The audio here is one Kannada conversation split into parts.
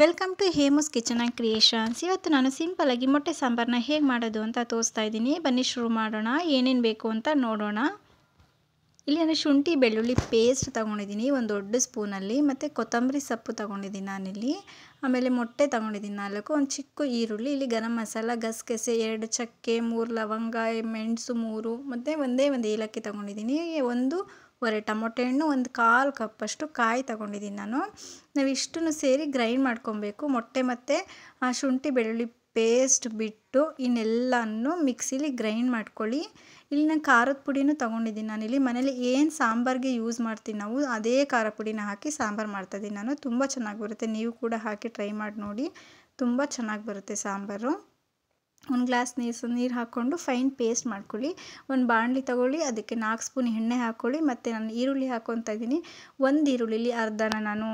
welcome to Hemu's kitchen and creations ಇವತ್ತು ನಾನು ಸಿಂಪಲಾಗಿ ಮೊಟ್ಟೆ ಸಾಂಬಾರನ್ನ ಹೇಗೆ ಮಾಡೋದು ಅಂತ ತೋರಿಸ್ತಾ ಇದ್ದೀನಿ ಬನ್ನಿ ಶುರು ಮಾಡೋಣ ಏನೇನು ಬೇಕು ಅಂತ ನೋಡೋಣ ಇಲ್ಲಿ ನಾನು ಶುಂಠಿ ಬೆಳ್ಳುಳ್ಳಿ ಪೇಸ್ಟ್ ತೊಗೊಂಡಿದ್ದೀನಿ ಒಂದು ದೊಡ್ಡ ಸ್ಪೂನಲ್ಲಿ ಮತ್ತು ಕೊತ್ತಂಬರಿ ಸೊಪ್ಪು ತೊಗೊಂಡಿದ್ದೀನಿ ನಾನಿಲ್ಲಿ ಆಮೇಲೆ ಮೊಟ್ಟೆ ತೊಗೊಂಡಿದ್ದೀನಿ ನಾಲ್ಕು ಒಂದು ಚಿಕ್ಕ ಈರುಳ್ಳಿ ಇಲ್ಲಿ ಗರಂ ಮಸಾಲ ಗಸಗಸೆ ಎರಡು ಚಕ್ಕೆ ಮೂರು ಲವಂಗ ಮೆಣಸು ಮೂರು ಮತ್ತು ಒಂದೇ ಒಂದು ಏಲಕ್ಕಿ ತೊಗೊಂಡಿದ್ದೀನಿ ಒಂದು ಒರೆ ಟೊಮೊಟೆ ಹಣ್ಣು ಒಂದು ಕಾಲು ಕಪ್ಪಷ್ಟು ಕಾಯಿ ತೊಗೊಂಡಿದ್ದೀನಿ ನಾನು ನಾವು ಇಷ್ಟನ್ನು ಸೇರಿ ಗ್ರೈಂಡ್ ಮಾಡ್ಕೊಬೇಕು ಮೊಟ್ಟೆ ಮತ್ತು ಶುಂಠಿ ಬೆಳ್ಳುಳ್ಳಿ ಪೇಸ್ಟ್ ಬಿಟ್ಟು ಇನ್ನೆಲ್ಲನೂ ಮಿಕ್ಸಿಲಿ ಗ್ರೈಂಡ್ ಮಾಡ್ಕೊಳ್ಳಿ ಇಲ್ಲಿ ನಾನು ಖಾರದ ಪುಡಿನೂ ತೊಗೊಂಡಿದ್ದೀನಿ ನಾನಿಲ್ಲಿ ಮನೇಲಿ ಏನು ಸಾಂಬಾರಿಗೆ ಯೂಸ್ ಮಾಡ್ತೀನಿ ನಾವು ಅದೇ ಖಾರ ಪುಡಿನ ಹಾಕಿ ಸಾಂಬಾರು ಮಾಡ್ತಾಯಿದ್ದೀನಿ ನಾನು ತುಂಬ ಚೆನ್ನಾಗಿ ಬರುತ್ತೆ ನೀವು ಕೂಡ ಹಾಕಿ ಟ್ರೈ ಮಾಡಿ ನೋಡಿ ತುಂಬ ಚೆನ್ನಾಗಿ ಬರುತ್ತೆ ಸಾಂಬಾರು ಒಂದು ಗ್ಲಾಸ್ ನೀರು ನೀರು ಹಾಕ್ಕೊಂಡು ಫೈನ್ ಪೇಸ್ಟ್ ಮಾಡ್ಕೊಳ್ಳಿ ಒಂದು ಬಾಣಲಿ ತೊಗೊಳ್ಳಿ ಅದಕ್ಕೆ ನಾಲ್ಕು ಸ್ಪೂನ್ ಎಣ್ಣೆ ಹಾಕ್ಕೊಳ್ಳಿ ಮತ್ತು ನಾನು ಈರುಳ್ಳಿ ಹಾಕ್ಕೊತಾ ಇದ್ದೀನಿ ಒಂದು ಈರುಳ್ಳಿಲಿ ಅರ್ಧನ ನಾನು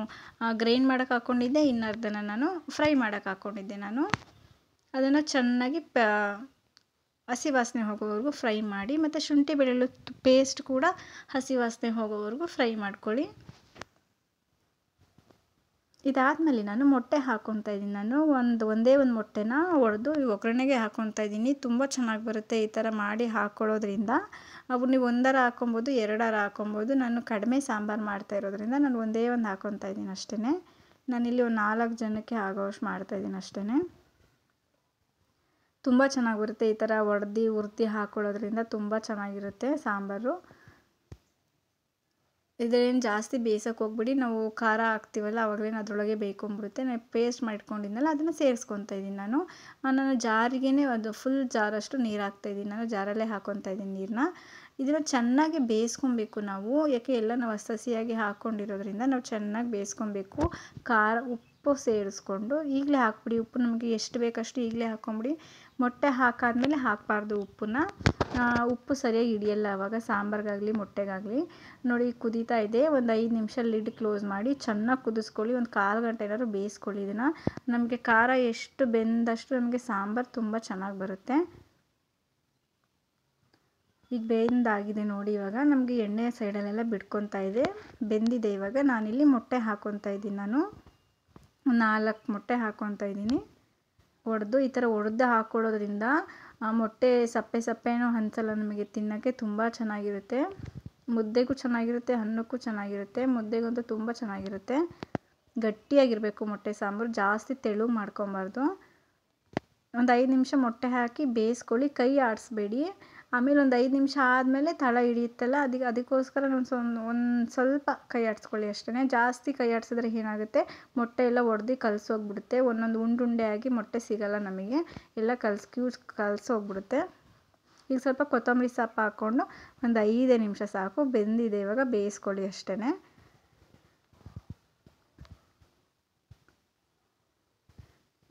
ಗ್ರೈಂಡ್ ಮಾಡೋಕೆ ಹಾಕ್ಕೊಂಡಿದ್ದೆ ಇನ್ನರ್ಧನ ಅರ್ಧನ ನಾನು ಫ್ರೈ ಮಾಡೋಕೆ ಹಾಕ್ಕೊಂಡಿದ್ದೆ ನಾನು ಅದನ್ನು ಚೆನ್ನಾಗಿ ಪ ಹಸಿ ವಾಸನೆ ಹೋಗೋವರೆಗೂ ಫ್ರೈ ಮಾಡಿ ಮತ್ತು ಶುಂಠಿ ಬೆಳ್ಳುಳ್ಳಿ ಪೇಸ್ಟ್ ಕೂಡ ಹಸಿ ವಾಸನೆ ಹೋಗೋವರೆಗೂ ಫ್ರೈ ಮಾಡ್ಕೊಳ್ಳಿ ಇದಾದಮೇಲೆ ನಾನು ಮೊಟ್ಟೆ ಹಾಕ್ಕೊತಾ ಇದ್ದೀನಿ ನಾನು ಒಂದು ಒಂದೇ ಒಂದು ಮೊಟ್ಟೆನ ಒಡೆದು ಈ ಒಗ್ಗರಣೆಗೆ ಹಾಕ್ಕೊತಾ ಇದ್ದೀನಿ ತುಂಬ ಚೆನ್ನಾಗಿ ಬರುತ್ತೆ ಈ ಥರ ಮಾಡಿ ಹಾಕ್ಕೊಳ್ಳೋದ್ರಿಂದ ಅವು ನೀವು ಒಂದರ ಹಾಕ್ಕೊಬೋದು ಎರಡರ ಹಾಕ್ಕೊಬೋದು ನಾನು ಕಡಿಮೆ ಸಾಂಬಾರು ಮಾಡ್ತಾ ಇರೋದ್ರಿಂದ ನಾನು ಒಂದೇ ಒಂದು ಹಾಕ್ಕೊತಾ ಇದ್ದೀನಿ ಅಷ್ಟೇ ನಾನಿಲ್ಲಿ ಒಂದು ನಾಲ್ಕು ಜನಕ್ಕೆ ಆಗೋವಷ್ಟು ಮಾಡ್ತಾಯಿದ್ದೀನಿ ಅಷ್ಟೇ ತುಂಬ ಚೆನ್ನಾಗಿ ಬರುತ್ತೆ ಈ ಥರ ಒಡ್ದು ಉರ್ತಿ ಹಾಕ್ಕೊಳ್ಳೋದ್ರಿಂದ ತುಂಬ ಚೆನ್ನಾಗಿರುತ್ತೆ ಸಾಂಬಾರು ಇದ್ರೇನು ಜಾಸ್ತಿ ಬೇಯಿಸೋಕೆ ಹೋಗ್ಬಿಡಿ ನಾವು ಖಾರ ಹಾಕ್ತೀವಲ್ಲ ಅವಾಗಲೇ ಅದರೊಳಗೆ ಬೇಯ್ಕೊಂಬಿಡುತ್ತೆ ನಾನು ಪೇಸ್ಟ್ ಮಾಡ್ಕೊಂಡಿದ್ನಲ್ಲ ಅದನ್ನು ಸೇರಿಸ್ಕೊತಾ ಇದ್ದೀನಿ ನಾನು ನಾನು ಜಾರಿಗೆ ಅದು ಫುಲ್ ಜಾರಷ್ಟು ನೀರು ಹಾಕ್ತಾಯಿದ್ದೀನಿ ನಾನು ಜಾರಲ್ಲೇ ಹಾಕೊತಾ ಇದ್ದೀನಿ ನೀರನ್ನ ಇದನ್ನು ಚೆನ್ನಾಗಿ ಬೇಯಿಸ್ಕೊಬೇಕು ನಾವು ಯಾಕೆ ಎಲ್ಲ ನಾವು ಹಸಿಯಾಗಿ ಹಾಕ್ಕೊಂಡಿರೋದ್ರಿಂದ ನಾವು ಚೆನ್ನಾಗಿ ಬೇಯಿಸ್ಕೊಬೇಕು ಖಾರ ಉಪ್ಪು ಉಪ್ಪು ಸೇರಿಸ್ಕೊಂಡು ಈಗಲೇ ಹಾಕ್ಬಿಡಿ ಉಪ್ಪು ನಮಗೆ ಎಷ್ಟು ಬೇಕಷ್ಟು ಈಗಲೇ ಹಾಕ್ಕೊಂಬಿಡಿ ಮೊಟ್ಟೆ ಹಾಕಾದ್ಮೇಲೆ ಹಾಕಬಾರ್ದು ಉಪ್ಪನ್ನ ಉಪ್ಪು ಸರಿಯಾಗಿ ಹಿಡಿಯಲ್ಲ ಆವಾಗ ಸಾಂಬಾರಿಗಾಗಲಿ ಮೊಟ್ಟೆಗಾಗಲಿ ನೋಡಿ ಕುದೀತಾ ಇದೆ ಒಂದು ಐದು ನಿಮಿಷ ಲಿಡ್ ಕ್ಲೋಸ್ ಮಾಡಿ ಚೆನ್ನಾಗಿ ಕುದಿಸ್ಕೊಳ್ಳಿ ಒಂದು ಕಾಲು ಗಂಟೆ ಏನಾದ್ರು ಬೇಯಿಸ್ಕೊಳ್ಳಿ ಇದನ್ನು ನಮಗೆ ಖಾರ ಎಷ್ಟು ಬೆಂದಷ್ಟು ನಮಗೆ ಸಾಂಬಾರು ತುಂಬ ಚೆನ್ನಾಗಿ ಬರುತ್ತೆ ಈಗ ಬೆಂದಾಗಿದೆ ನೋಡಿ ಇವಾಗ ನಮಗೆ ಎಣ್ಣೆ ಸೈಡಲ್ಲೆಲ್ಲ ಬಿಟ್ಕೊತಾ ಇದೆ ಬೆಂದಿದೆ ಇವಾಗ ನಾನಿಲ್ಲಿ ಮೊಟ್ಟೆ ಹಾಕ್ಕೊತಾ ಇದ್ದೀನಿ ನಾನು ನಾಲ್ಕು ಮೊಟ್ಟೆ ಹಾಕ್ಕೊತಾ ಇದ್ದೀನಿ ಒಡೆದು ಈ ಥರ ಒಡೆದು ಹಾಕ್ಕೊಳ್ಳೋದ್ರಿಂದ ಮೊಟ್ಟೆ ಸಪ್ಪೆ ಸಪ್ಪೆನೂ ಅನ್ಸಲ್ಲ ನಮಗೆ ತಿನ್ನೋಕ್ಕೆ ತುಂಬ ಚೆನ್ನಾಗಿರುತ್ತೆ ಮುದ್ದೆಗೂ ಚೆನ್ನಾಗಿರುತ್ತೆ ಅನ್ನಕ್ಕೂ ಚೆನ್ನಾಗಿರುತ್ತೆ ಮುದ್ದೆಗಂತೂ ತುಂಬ ಚೆನ್ನಾಗಿರುತ್ತೆ ಗಟ್ಟಿಯಾಗಿರಬೇಕು ಮೊಟ್ಟೆ ಸಾಂಬಾರು ಜಾಸ್ತಿ ತೆಳು ಮಾಡ್ಕೊಬಾರ್ದು ಒಂದು ಐದು ನಿಮಿಷ ಮೊಟ್ಟೆ ಹಾಕಿ ಬೇಯಿಸ್ಕೊಳ್ಳಿ ಕೈ ಆಡಿಸ್ಬೇಡಿ ಆಮೇಲೆ ಒಂದು ಐದು ನಿಮಿಷ ಆದಮೇಲೆ ತಳ ಹಿಡಿಯುತ್ತಲ್ಲ ಅದಕ್ಕೆ ಅದಕ್ಕೋಸ್ಕರ ನಾನು ಸೊ ಒಂದು ಸ್ವಲ್ಪ ಕೈ ಆಡಿಸ್ಕೊಳ್ಳಿ ಅಷ್ಟೇ ಜಾಸ್ತಿ ಕೈ ಆಡಿಸಿದ್ರೆ ಏನಾಗುತ್ತೆ ಮೊಟ್ಟೆ ಎಲ್ಲ ಒಡೆದು ಕಲಸೋಗ್ಬಿಡುತ್ತೆ ಒಂದೊಂದು ಉಂಡುಂಡೆ ಆಗಿ ಮೊಟ್ಟೆ ಸಿಗೋಲ್ಲ ನಮಗೆ ಎಲ್ಲ ಕಲ್ಸ್ ಕ್ಯೂಸ್ ಕಲಸೋಗ್ಬಿಡುತ್ತೆ ಈಗ ಸ್ವಲ್ಪ ಕೊತ್ತಂಬರಿ ಸೊಪ್ಪು ಹಾಕ್ಕೊಂಡು ಒಂದು ಐದೇ ನಿಮಿಷ ಸಾಕು ಬೆಂದಿದೆ ಇವಾಗ ಬೇಯಿಸ್ಕೊಳ್ಳಿ ಅಷ್ಟೇ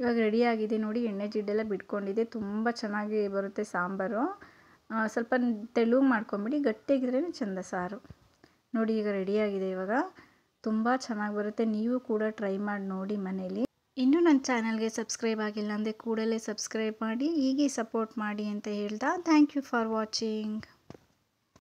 ಇವಾಗ ರೆಡಿಯಾಗಿದೆ ನೋಡಿ ಎಣ್ಣೆ ಜಿಡ್ಡೆಲ್ಲ ಬಿಟ್ಕೊಂಡಿದೆ ತುಂಬ ಚೆನ್ನಾಗಿ ಬರುತ್ತೆ ಸಾಂಬಾರು ಸ್ವಲ್ಪ ತೆಳು ಮಾಡ್ಕೊಂಬಿಡಿ ಗಟ್ಟಿಯಾಗಿದ್ರೇ ಚೆಂದ ಸಾರು ನೋಡಿ ಈಗ ರೆಡಿಯಾಗಿದೆ ಇವಾಗ ತುಂಬ ಚೆನ್ನಾಗಿ ಬರುತ್ತೆ ನೀವು ಕೂಡ ಟ್ರೈ ಮಾಡಿ ನೋಡಿ ಮನೇಲಿ ಇನ್ನೂ ನನ್ನ ಚಾನಲ್ಗೆ ಸಬ್ಸ್ಕ್ರೈಬ್ ಆಗಿಲ್ಲ ಅಂದರೆ ಕೂಡಲೇ ಸಬ್ಸ್ಕ್ರೈಬ್ ಮಾಡಿ ಹೀಗೆ ಸಪೋರ್ಟ್ ಮಾಡಿ ಅಂತ ಹೇಳ್ತಾ ಥ್ಯಾಂಕ್ ಯು ಫಾರ್ ವಾಚಿಂಗ್